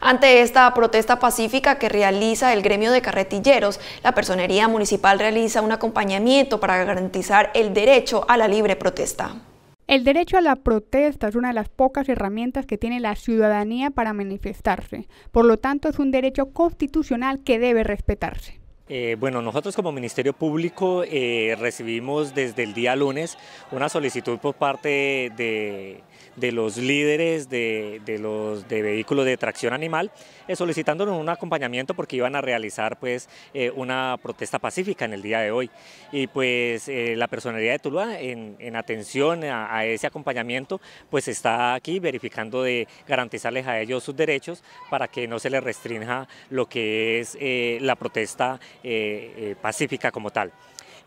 Ante esta protesta pacífica que realiza el gremio de carretilleros, la Personería Municipal realiza un acompañamiento para garantizar el derecho a la libre protesta. El derecho a la protesta es una de las pocas herramientas que tiene la ciudadanía para manifestarse. Por lo tanto, es un derecho constitucional que debe respetarse. Eh, bueno, nosotros como Ministerio Público eh, recibimos desde el día lunes una solicitud por parte de de los líderes de, de los de vehículos de tracción animal, eh, solicitándonos un acompañamiento porque iban a realizar pues, eh, una protesta pacífica en el día de hoy. Y pues eh, la personalidad de Tuluá en, atención a, a, ese acompañamiento pues está aquí verificando de garantizarles a ellos sus derechos para que no se les restrinja lo que es eh, la protesta pacífica como tal.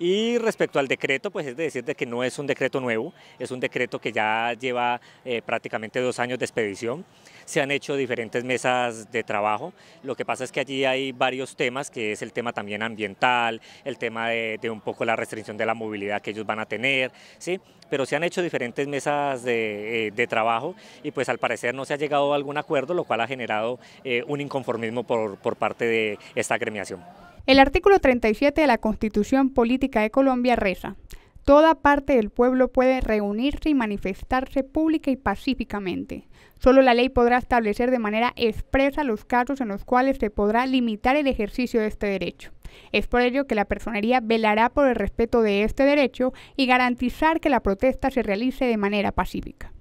Y respecto al decreto, pues es de decir de que no es un decreto nuevo, es un decreto que ya lleva eh, prácticamente dos años de expedición. Se han hecho diferentes mesas de trabajo. Lo que pasa es que allí hay varios temas, que es el tema también ambiental, el tema de, un poco la restricción de la movilidad que ellos van a tener, ¿sí? Pero se han hecho diferentes mesas de, eh, trabajo y pues al parecer no se ha llegado a algún acuerdo, lo cual ha generado eh, un inconformismo por, por parte de esta agremiación. El artículo 37 de la Constitución Política de Colombia reza, Toda parte del pueblo puede reunirse y manifestarse pública y pacíficamente. Solo la ley podrá establecer de manera expresa los casos en los cuales se podrá limitar el ejercicio de este derecho. Es por ello que la personería velará por el respeto de este derecho y garantizar que la protesta se realice de manera pacífica.